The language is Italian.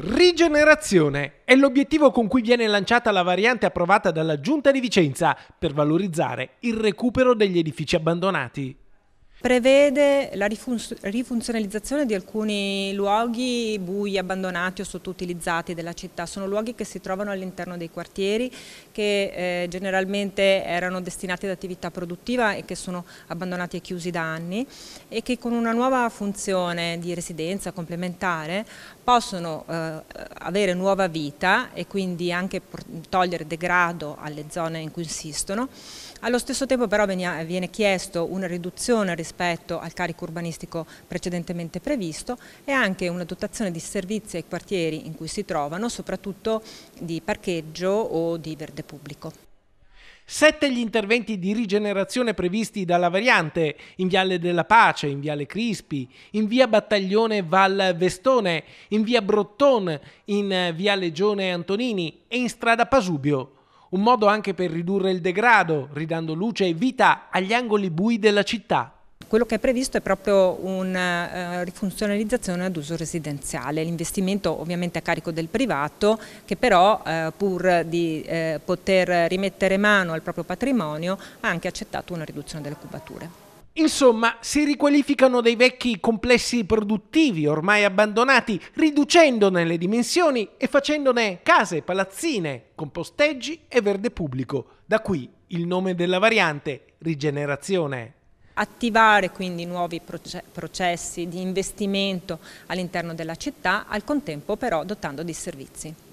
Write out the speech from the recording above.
Rigenerazione è l'obiettivo con cui viene lanciata la variante approvata dalla Giunta di Vicenza per valorizzare il recupero degli edifici abbandonati. Prevede la rifunzionalizzazione di alcuni luoghi bui, abbandonati o sottoutilizzati della città. Sono luoghi che si trovano all'interno dei quartieri, che eh, generalmente erano destinati ad attività produttiva e che sono abbandonati e chiusi da anni e che con una nuova funzione di residenza complementare possono eh, avere nuova vita e quindi anche togliere degrado alle zone in cui insistono. Allo stesso tempo però viene chiesto una riduzione rispetto al carico urbanistico precedentemente previsto e anche una dotazione di servizi ai quartieri in cui si trovano, soprattutto di parcheggio o di verde pubblico. Sette gli interventi di rigenerazione previsti dalla variante in Viale della Pace, in Viale Crispi, in Via Battaglione Val Vestone, in Via Brotton, in Via Legione Antonini e in Strada Pasubio. Un modo anche per ridurre il degrado, ridando luce e vita agli angoli bui della città. Quello che è previsto è proprio una eh, rifunzionalizzazione ad uso residenziale, l'investimento ovviamente a carico del privato che però eh, pur di eh, poter rimettere mano al proprio patrimonio ha anche accettato una riduzione delle cubature. Insomma, si riqualificano dei vecchi complessi produttivi ormai abbandonati, riducendone le dimensioni e facendone case, palazzine, composteggi e verde pubblico. Da qui il nome della variante rigenerazione attivare quindi nuovi processi di investimento all'interno della città, al contempo però dotando di servizi.